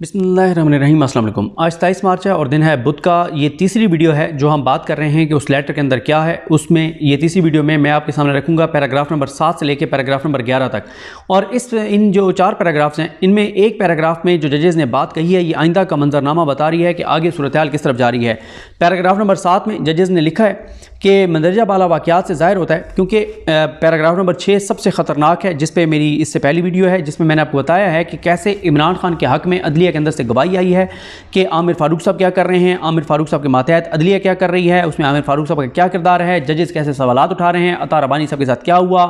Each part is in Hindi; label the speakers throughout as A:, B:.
A: बिसमीम असल आज तेईस मार्च है और दिन है बुध का ये तीसरी वीडियो है जो हम बात कर रहे हैं कि उस लेटर के अंदर क्या है उसमें ये तीसरी वीडियो में मैं आपके सामने रखूंगा पैराग्राफ नंबर सात से लेकर पैराग्राफ नंबर ग्यारह तक और इस इन जो चार पैराग्राफ्स हैं इनमें एक पैराग्राफ में जो जजेज़ ने बात कही है ये आइंदा का मंजरनामा बता रही है कि आगे सूरत किस तरफ जारी है पैराग्राफ नंबर सात में जजेज़ ने लिखा है कि मंदरजा बाला वाक़ात से ज़ाहिर होता है क्योंकि पैराग्राफ नंबर छः सबसे ख़तरनाक है जिस पे मेरी इससे पहली वीडियो है जिसमें मैंने आपको बताया है कि कैसे इमरान खान के हक़ में अदलिया के अंदर से गवाही आई है कि आमिर फ़ारूक साहब क्या कर रहे हैं आमिर फ़ारूक साहब के मातहत अदलिया क्या कर रही है उसमें आमिर फ़ारूक साहब का क्या किरदार है जजेस कैसे सवाल उठा रहे हैं अता रबानी साहब के साथ क्या हुआ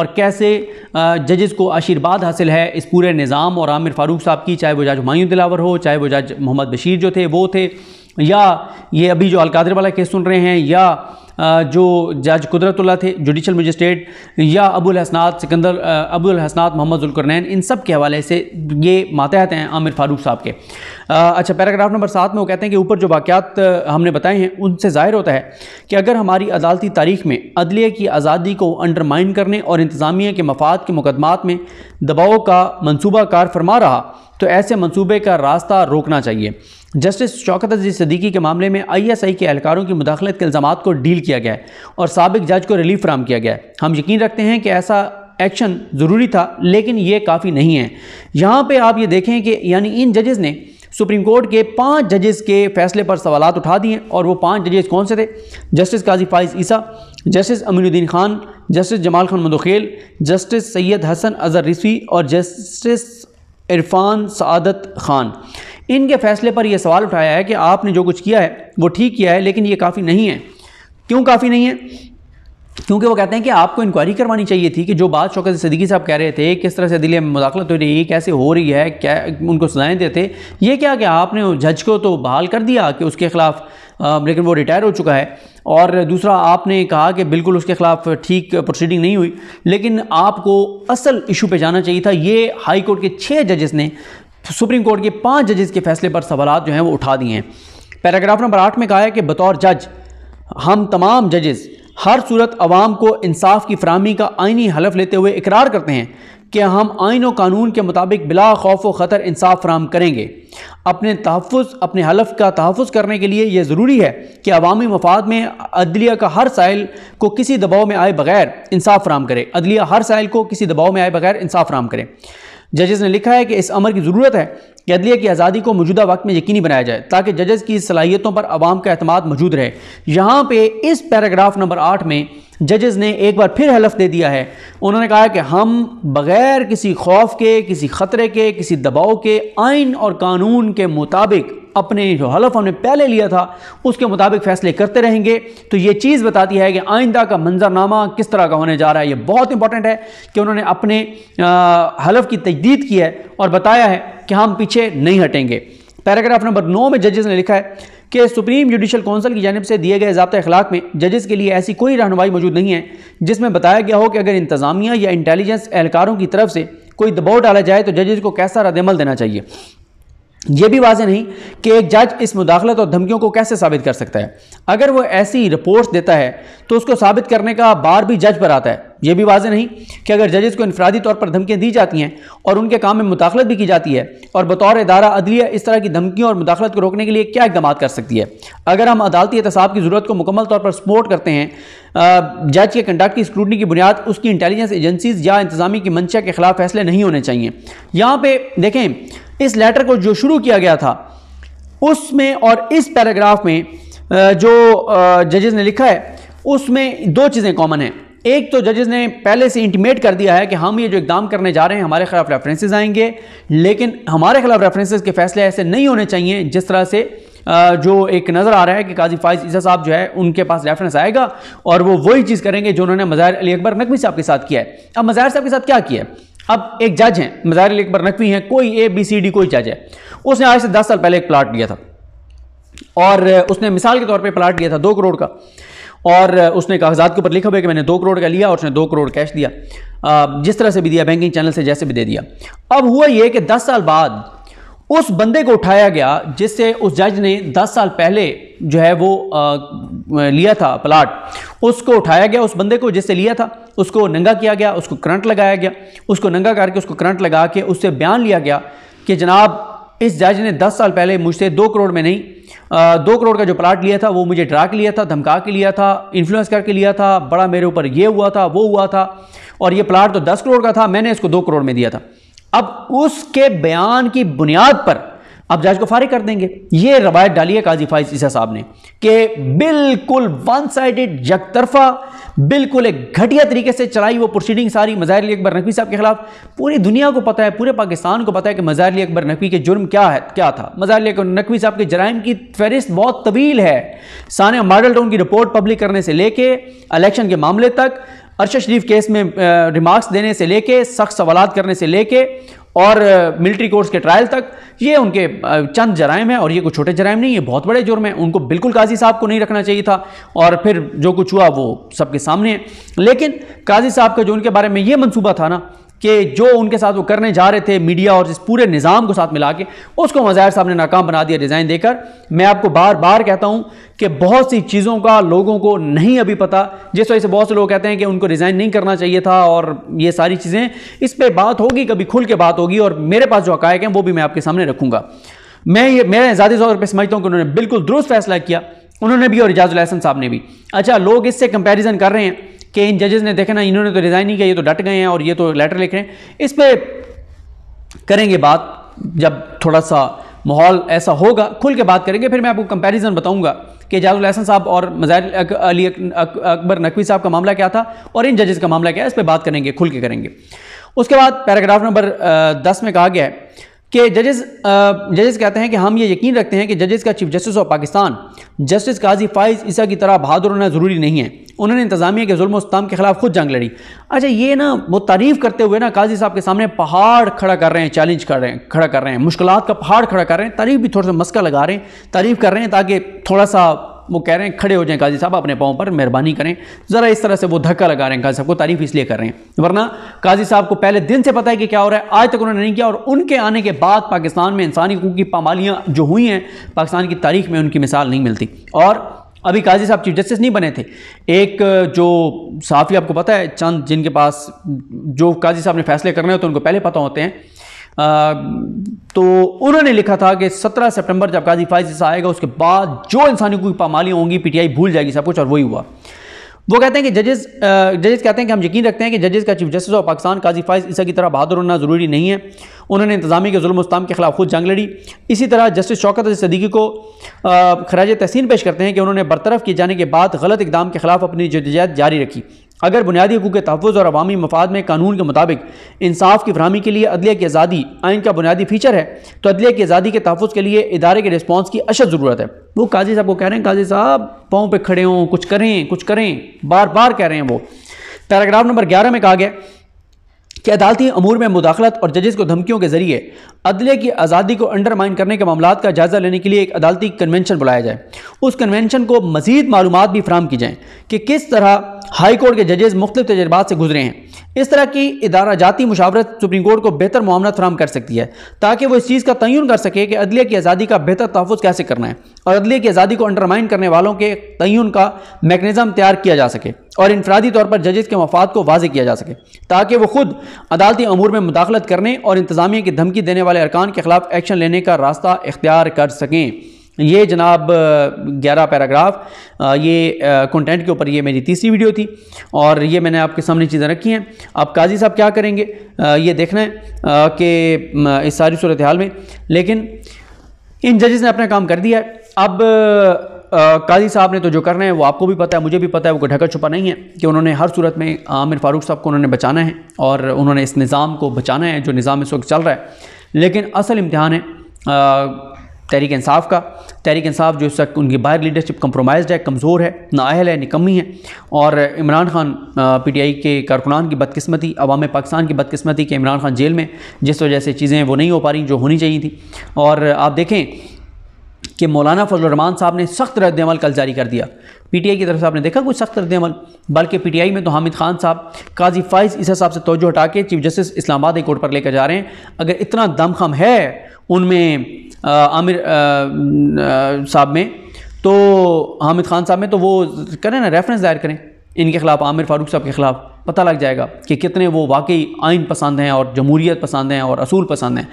A: और कैसे जजेस को आशीर्वाद हासिल है इस पूरे निज़ाम और आमिर फ़ारूक साहब की चाहे वो जज हमायूं दिलावर हो चाहे वो जज मोहम्मद बशीर जो थे वो थे या ये अभी जो अलकादर वाला केस सुन रहे हैं या जो जज कुदरतुल्ला थे जुडिशल मजिस्ट्रेट या अबुल हसनात सिकंदर अबुल हसनात मोहम्मद जुलकरनैन इन सब के हवाले से ये मातहत हैं आमिर फारूक साहब के अच्छा पैराग्राफ नंबर सात में वो कहते हैं कि ऊपर जो वाक़ात हमने बताए हैं उनसे ज़ाहिर होता है कि अगर हमारी अदालती तारीख में अदले की आज़ादी को अंडरमाइन करने और इंतज़ामिया के मफाद के मुकदमात में दबाव का मनसूबा कार फरमा रहा तो ऐसे मंसूबे का रास्ता रोकना चाहिए जस्टिस शौकत अजीज सदीकी के मामले में आईएसआई के एहलकारों की मुदाखलत के इल्ज़ाम को डील किया गया है और सबक जज को रिलीफ फ्राम किया गया है हम यकीन रखते हैं कि ऐसा एक्शन ज़रूरी था लेकिन ये काफ़ी नहीं है यहाँ पर आप ये देखें कि यानी इन जजेस ने सुप्रीम कोर्ट के पांच जजेस के फैसले पर सवाल उठा दिए और वो पांच जजेस कौन से थे justice Qazi Faez Isa justice Aminuddin Khan justice Jamal Khan Mandokhail justice Syed Hasan Azhar Rizvi और जस्टिस इरफान सदत ख़ान इनके फ़ैसले पर यह सवाल उठाया है कि आपने जो कुछ किया है वो ठीक किया है लेकिन ये काफ़ी नहीं है क्यों काफ़ी नहीं है क्योंकि वो कहते हैं कि आपको इंक्वायरी करवानी चाहिए थी कि जो बात शौकत सदीकी साहब कह रहे थे किस तरह से दिल्ली में मुदाखलत हो रही है कैसे हो रही है क्या उनको सजाएं देते ये क्या क्या आपने जज को तो बहाल कर दिया कि उसके ख़िलाफ़ लेकिन वो रिटायर हो चुका है और दूसरा आपने कहा कि बिल्कुल उसके खिलाफ ठीक प्रोसीडिंग नहीं हुई लेकिन आपको असल इशू पर जाना चाहिए था ये हाई कोर्ट के छः जजेस ने सुप्रीम कोर्ट के पाँच जजेस के फैसले पर सवाल जो हैं वो उठा दिए हैं पैराग्राफ नंबर आठ में कहा है कि बतौर जज हम तमाम जजेस हर सूरत आवाम को इंसाफ की फरहमी का आइनी हलफ लेते हुए इकरार करते हैं कि हम आइन व कानून के मुताबिक बिला खौफ व ख़तर इंसाफ फ्राहम करेंगे अपने तहफ़ अपने हलफ का तहफ़ करने के लिए यह ज़रूरी है कि अवामी मफाद में अदलिया का हर साइल को किसी दबाव में आए बगैर इंसाफ फ्राहम करे अदलिया हर साइल को किसी दबाव में आए बगैर इंसाफ फ्राहम करें जजेस ने लिखा है कि इस अमर की ज़रूरत है कि अदलिया की आज़ादी को मौजूदा वक्त में यकीनी बनाया जाए ताकि जजेस की सलाहियतों पर आवाम का अहतमाद मौजूद रहे यहाँ पे इस पैराग्राफ नंबर आठ में जजेस ने एक बार फिर हलफ दे दिया है उन्होंने कहा कि हम बग़ैर किसी खौफ के किसी ख़तरे के किसी दबाव के आइन और कानून के मुताबिक अपने जो हलफ हमने पहले लिया था उसके मुताबिक फ़ैसले करते रहेंगे तो ये चीज़ बताती है कि आइंदा का मंजरनामा किस तरह का होने जा रहा है ये बहुत इंपॉर्टेंट है कि उन्होंने अपने हलफ की तजदीद की है और बताया है कि हम पीछे नहीं हटेंगे पैराग्राफ नंबर नौ में जजेस ने लिखा है कि सुप्रीम जुडिशल काउंसिल की जानब से दिए गए जब्त अखलाक में जजेस के लिए ऐसी कोई रहनमाई मौजूद नहीं है जिसमें बताया गया हो कि अगर इंतज़ामिया या इंटेलिजेंस एहलकारों की तरफ से कोई दबाव डाला जाए तो जजेस को कैसा रदमल देना चाहिए यह भी वाजह नहीं कि एक जज इस मुदाखलत और धमकियों को कैसे साबित कर सकता है अगर वह ऐसी रिपोर्ट देता है तो उसको साबित करने का बार भी जज पर आता है यह भी वाजे नहीं कि अगर जजेस को इनफरादी तौर पर धमकियाँ दी जाती हैं और उनके काम में मुदाखलत भी की जाती है और बतौर अदारा अदलिया इस तरह की धमकियों और मुदाखलत को रोकने के लिए क्या इकदाम कर सकती है अगर हम अदालती एहतसाब की ज़रूरत को मुकम्मल तौर पर सपोर्ट करते हैं जज के कंडक्ट की स्क्रूटनी की बुनियाद उसकी इंटेलिजेंस एजेंसीज या इंतजामी की मंशा के खिलाफ फैसले नहीं होने चाहिए यहाँ पर देखें इस लेटर को जो शुरू किया गया था उसमें और इस पैराग्राफ में जो जजेस ने लिखा है उसमें दो चीज़ें कॉमन हैं एक तो जजेस ने पहले से इंटीमेट कर दिया है कि हम ये जो इकदाम करने जा रहे हैं हमारे खिलाफ रेफरेंसेस आएंगे लेकिन हमारे खिलाफ रेफरेंसेस के फैसले ऐसे नहीं होने चाहिए जिस तरह से जो एक नज़र आ रहा है कि काजी फाइज ईसा साहब जो है उनके पास रेफरेंस आएगा और वो वही चीज़ करेंगे जो उन्होंने मज़ाहिर अली अकबर नकवी साहब के साथ किया है अब मज़ाहिर साहब के साथ क्या किया है अब एक जज हैं मज़ार अकबर नकवी हैं कोई ए बी सी डी कोई जज है उसने आज से दस साल पहले एक प्लाट लिया था और उसने मिसाल के तौर पे प्लाट लिया था दो करोड़ का और उसने कागजात के ऊपर लिखा हुआ कि मैंने दो करोड़ का लिया और उसने दो करोड़ कैश दिया जिस तरह से भी दिया बैंकिंग चैनल से जैसे भी दे दिया अब हुआ ये कि दस साल बाद उस बंदे को उठाया गया जिससे उस जज ने दस साल पहले जो है वो लिया था प्लाट उसको उठाया गया उस बंदे को जिससे लिया था उसको नंगा किया गया उसको करंट लगाया गया उसको नंगा करके उसको करंट लगा के उससे बयान लिया गया कि जनाब इस जज ने 10 साल पहले मुझसे दो करोड़ में नहीं आ, दो करोड़ का जो प्लाट लिया था वो मुझे ड्रा के लिया था धमका के लिया था इन्फ्लुएंस करके लिया था बड़ा मेरे ऊपर ये हुआ था वो हुआ था और ये प्लाट तो दस करोड़ का था मैंने इसको दो करोड़ में दिया था अब उसके बयान की बुनियाद पर आप जज को फारिग कर देंगे ये रवायत डाली है काजी फाइज ईसा साहब ने कि बिल्कुल वन साइडेड जग तरफा बिल्कुल एक घटिया तरीके से चलाई वो प्रोसीडिंग सारी मज़ाहिर अली अकबर नकवी साहब के खिलाफ पूरी दुनिया को पता है पूरे पाकिस्तान को पता है कि मज़ाहिर अली अकबर नकवी के जुर्म क्या है क्या था मज़ाहिर अली नकवी साहब के जराइम की फहरिस्त बहुत तवील है सानिया मॉडल टाउन की रिपोर्ट पब्लिक करने से लेके इलेक्शन के मामले तक अरशद शरीफ केस में रिमार्क्स देने से लेके सख्त सवाल करने से लेके और मिलिट्री कोर्स के ट्रायल तक ये उनके चंद जराइम हैं और ये कुछ छोटे जराइम नहीं ये बहुत बड़े जुर्म हैं उनको बिल्कुल काजी साहब को नहीं रखना चाहिए था और फिर जो कुछ हुआ वो सबके सामने है लेकिन काजी साहब का जो उनके बारे में ये मनसूबा था ना कि जो उनके साथ वो करने जा रहे थे मीडिया और इस पूरे निज़ाम को साथ मिला के उसको मज़ाहिर साहब ने नाकाम बना दिया डिज़ाइन देकर मैं आपको बार बार कहता हूँ कि बहुत सी चीज़ों का लोगों को नहीं अभी पता जिस वजह से बहुत से लोग कहते हैं कि उनको डिज़ाइन नहीं करना चाहिए था और ये सारी चीज़ें इस पर बात होगी कभी खुल के बात होगी और मेरे पास जो हकायक हैं वो भी मैं आपके सामने रखूँगा मैं ये मैं ज़्यादा तौर पर समझता हूँ कि उन्होंने बिल्कुल दुरुस्त फैसला किया उन्होंने भी और एजाजुल अहसन साहब ने भी अच्छा लोग इससे कंपेरिजन कर रहे हैं कि इन जजेस ने देखा ना इन्होंने तो रिज़ाइन नहीं किया ये तो डट गए हैं और ये तो लेटर लिख रहे हैं इस पर करेंगे बात जब थोड़ा सा माहौल ऐसा होगा खुल के बात करेंगे फिर मैं आपको कंपैरिजन बताऊंगा कि एजाजुल एहसन साहब और मज़ाहिर अक, अली अक, अक, अकबर नकवी साहब का मामला क्या था और इन जजेस का मामला क्या है इस पर बात करेंगे खुल के करेंगे उसके बाद पैराग्राफ नंबर दस में कहा गया है कि जजेस जजेस uh, कहते हैं कि हम ये यकीन रखते हैं कि जजेस का chief justice of Pakistan justice Qazi Faez Isa की तरह बहादुर होना ज़रूरी नहीं है उन्होंने इंतजामिया के जुल्मतम के खिलाफ खुद जंग लड़ी अच्छा ये ना वो तारीफ़ करते हुए ना काजी साहब के सामने पहाड़ खड़ा कर रहे हैं चैलेंज कर रहे हैं खड़ा कर रहे हैं मुश्किल का पहाड़ खड़ा कर रहे हैं तारीफ़ भी थोड़ा सा मस्का लगा रहे हैं तारीफ़ कर रहे हैं ताकि थोड़ा सा वो कह रहे हैं खड़े हो जाएं काजी साहब अपने पाँव पर मेहरबानी करें ज़रा इस तरह से वो धक्का लगा रहे हैं काजी साहब को तारीफ इसलिए कर रहे हैं वरना काजी साहब को पहले दिन से पता है कि क्या हो रहा है आज तक उन्होंने नहीं किया और उनके आने के बाद पाकिस्तान में इंसानी हकूक़ की पामालियाँ जो हुई हैं पाकिस्तान की तारीख में उनकी मिसाल नहीं मिलती और अभी काजी साहब चीफ जस्टिस नहीं बने थे एक जो साफ़ी आपको पता है चंद जिनके पास जो काजी साहब ने फैसले करने होते हैं उनको पहले पता होते हैं तो उन्होंने लिखा था कि 17 सितंबर जब गाजी फाइज जैसा आएगा उसके बाद जो इंसानी की पामालियाँ होंगी पीटीआई भूल जाएगी सब कुछ और वही हुआ वो कहते हैं कि जजेस जजेस कहते हैं कि हम यकीन रखते हैं कि जजेस का chief justice of Pakistan Qazi Faez Isa की तरह बहादुर होना ज़रूरी नहीं है उन्होंने इंतजामी के जुल्मस्ताम के खिलाफ खुद जंग लड़ी इसी तरह जस्टिस शौकत सदीकी को खराज तहसीन पेश करते हैं कि उन्होंने बरतरफ किए जाने के बाद गलत इकदाम के खिलाफ अपनी जदजहद जारी रखी अगर बुनियादी हकूक़ के तहफ़ और अवामी मफाद में कानून के मुताबिक इंसाफ की फ्राहमी के लिए अदलिया की आज़ादी आइन का बुनियादी फीचर है तो अदलिया की आज़ादी के तहफ़ के लिए इदारे के रिस्पॉन्स की अशद ज़रूरत है वो काजी साहब को कह रहे हैं काजी साहब पाँव पर खड़े हों कुछ करें कुछ करें बार बार कह रहे हैं वो पैराग्राफ नंबर ग्यारह में कहा गया कि अदालती अमूर में मुदाखलत और जजेस को धमकियों के जरिए अदले की आज़ादी को अंडरमाइन करने के मामला का जायज़ा लेने के लिए एक अदालती कन्वेंशन बुलाया जाए उस कन्वेंशन को मजीद मालूम भी फ्राहम की जाएँ कि किस तरह हाई कोर्ट के जजेस मुख्तु तजर्बा से गुजरे हैं इस तरह की इदारा जाती मुशावरत सुप्रीम कोर्ट को बेहतर मामला फराम कर सकती है ताकि वो इस चीज़ का तयन कर सके कि अदलिया की आज़ादी का बेहतर तहफ़ कैसे करना है और अदलिया की आज़ादी को अंडरमाइन करने वालों के तयन का मेकनिज़म तैयार किया जा सके और इनफरादी तौर पर जजेस के मफाद को वाजे किया जा सके ताकि वो खुद अदालती अमूर में मुदाखलत करने और इंतज़ामिया की धमकी देने वाले अरकान के खिलाफ एक्शन लेने का रास्ता इख्तियार कर सकें ये जनाब 11 पैराग्राफ ये कंटेंट के ऊपर ये मेरी तीसरी वीडियो थी और ये मैंने आपके सामने चीज़ें रखी हैं अब काजी साहब क्या करेंगे ये देखना है कि इस सारी सूरत हाल में लेकिन इन जजेस ने अपना काम कर दिया है अब आ, काजी साहब ने तो जो करना है वो आपको भी पता है मुझे भी पता है वो ढका छुपा नहीं है कि उन्होंने हर सूरत में आमिर फारूक साहब को उन्होंने बचाना है और उन्होंने इस निज़ाम को बचाना है जो निज़ाम इस वक्त चल रहा है लेकिन असल इम्तहान है आ, तहरीक इंसाफ का तहरीक इंसाफ जो इस वक्त उनकी बाहर लीडरशिप कम्प्रोमाइज़ है कमज़ोर है नाअहल है निकमी है और Imran Khan P T I के कारकुनान की बदकस्मती अवाम पाकिस्तान की बदकस्मती कि इमरान खान जेल में जिस वजह से चीज़ें वो नहीं हो पा रही जो होनी चाहिए थी और आप देखें कि मौलाना फजलरहमान साहब ने सख्त रद्दमल कल जारी कर दिया पीटीआई की तरफ से आपने देखा कोई सख्त रद्दमल बल्कि पीटीआई में तो हामिद खान साहब काजी फाइज इस हिसाब से तोजो हटा के chief justice Islamabad high court पर लेकर जा रहे हैं अगर इतना दमखम है उनमें आमिर साहब में तो हामिद खान साहब में तो वो करें ना रेफरेंस दायर करें इनके ख़िलाफ़ आमिर फ़ारूक साहब के ख़िलाफ़ पता लग जाएगा कि कितने वो वाकई आइन पसंद हैं और जमहूरीत पसंद हैं और असूल पसंद हैं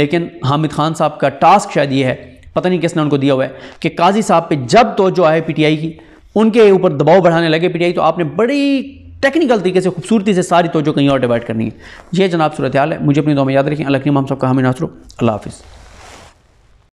A: लेकिन हामिद खान साहब का टास्क शायद ये है पता नहीं किसने उनको दिया हुआ है कि काजी साहब पे जब तो जो आए पीटीआई की उनके ऊपर दबाव बढ़ाने लगे पीटीआई तो आपने बड़ी टेक्निकल तरीके से खूबसूरती से सारी तोजो कहीं और डिवाइड करनी है ये जनाब सूरत हाल है मुझे अपनी दो में याद रखें अलग हम सबका हमें नासरो अल्लाह हाफिज़